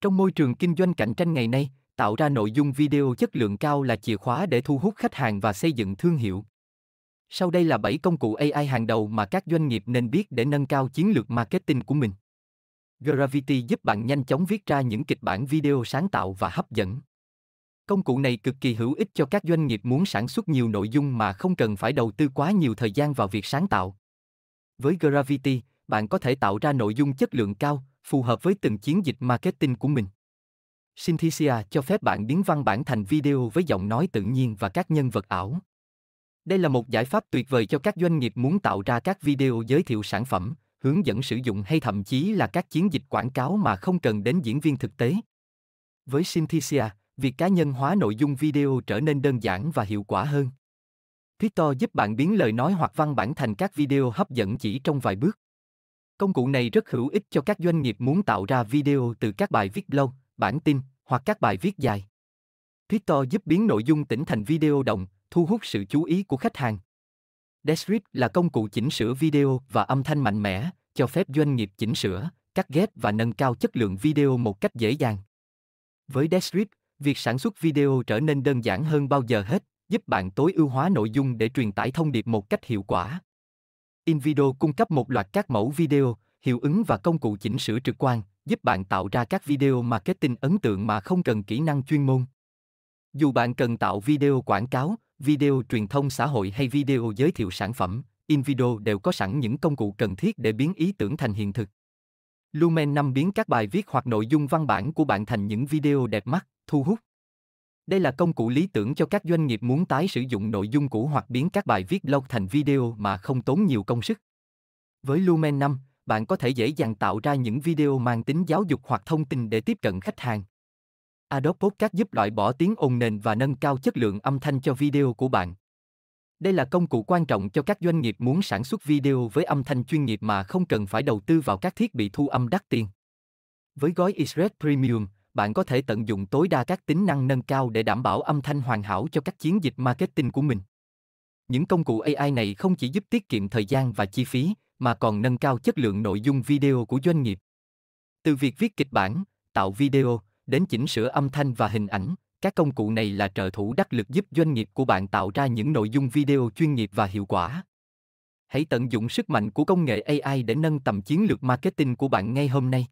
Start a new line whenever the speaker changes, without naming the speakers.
Trong môi trường kinh doanh cạnh tranh ngày nay, tạo ra nội dung video chất lượng cao là chìa khóa để thu hút khách hàng và xây dựng thương hiệu. Sau đây là 7 công cụ AI hàng đầu mà các doanh nghiệp nên biết để nâng cao chiến lược marketing của mình. Gravity giúp bạn nhanh chóng viết ra những kịch bản video sáng tạo và hấp dẫn. Công cụ này cực kỳ hữu ích cho các doanh nghiệp muốn sản xuất nhiều nội dung mà không cần phải đầu tư quá nhiều thời gian vào việc sáng tạo. Với Gravity, bạn có thể tạo ra nội dung chất lượng cao, phù hợp với từng chiến dịch marketing của mình. Synthesia cho phép bạn biến văn bản thành video với giọng nói tự nhiên và các nhân vật ảo. Đây là một giải pháp tuyệt vời cho các doanh nghiệp muốn tạo ra các video giới thiệu sản phẩm, hướng dẫn sử dụng hay thậm chí là các chiến dịch quảng cáo mà không cần đến diễn viên thực tế. Với Synthesia, việc cá nhân hóa nội dung video trở nên đơn giản và hiệu quả hơn. Twitter giúp bạn biến lời nói hoặc văn bản thành các video hấp dẫn chỉ trong vài bước. Công cụ này rất hữu ích cho các doanh nghiệp muốn tạo ra video từ các bài viết lâu, bản tin hoặc các bài viết dài. Twitter giúp biến nội dung tỉnh thành video động, thu hút sự chú ý của khách hàng. Descript là công cụ chỉnh sửa video và âm thanh mạnh mẽ, cho phép doanh nghiệp chỉnh sửa, cắt ghép và nâng cao chất lượng video một cách dễ dàng. Với Descript, việc sản xuất video trở nên đơn giản hơn bao giờ hết, giúp bạn tối ưu hóa nội dung để truyền tải thông điệp một cách hiệu quả. InVideo cung cấp một loạt các mẫu video, hiệu ứng và công cụ chỉnh sửa trực quan, giúp bạn tạo ra các video marketing ấn tượng mà không cần kỹ năng chuyên môn. Dù bạn cần tạo video quảng cáo, video truyền thông xã hội hay video giới thiệu sản phẩm, InVideo đều có sẵn những công cụ cần thiết để biến ý tưởng thành hiện thực. Lumen 5 biến các bài viết hoặc nội dung văn bản của bạn thành những video đẹp mắt, thu hút. Đây là công cụ lý tưởng cho các doanh nghiệp muốn tái sử dụng nội dung cũ hoặc biến các bài viết blog thành video mà không tốn nhiều công sức. Với Lumen 5, bạn có thể dễ dàng tạo ra những video mang tính giáo dục hoặc thông tin để tiếp cận khách hàng. Adobe Podcast giúp loại bỏ tiếng ồn nền và nâng cao chất lượng âm thanh cho video của bạn. Đây là công cụ quan trọng cho các doanh nghiệp muốn sản xuất video với âm thanh chuyên nghiệp mà không cần phải đầu tư vào các thiết bị thu âm đắt tiền. Với gói Express Premium, bạn có thể tận dụng tối đa các tính năng nâng cao để đảm bảo âm thanh hoàn hảo cho các chiến dịch marketing của mình. Những công cụ AI này không chỉ giúp tiết kiệm thời gian và chi phí, mà còn nâng cao chất lượng nội dung video của doanh nghiệp. Từ việc viết kịch bản, tạo video, đến chỉnh sửa âm thanh và hình ảnh, các công cụ này là trợ thủ đắc lực giúp doanh nghiệp của bạn tạo ra những nội dung video chuyên nghiệp và hiệu quả. Hãy tận dụng sức mạnh của công nghệ AI để nâng tầm chiến lược marketing của bạn ngay hôm nay.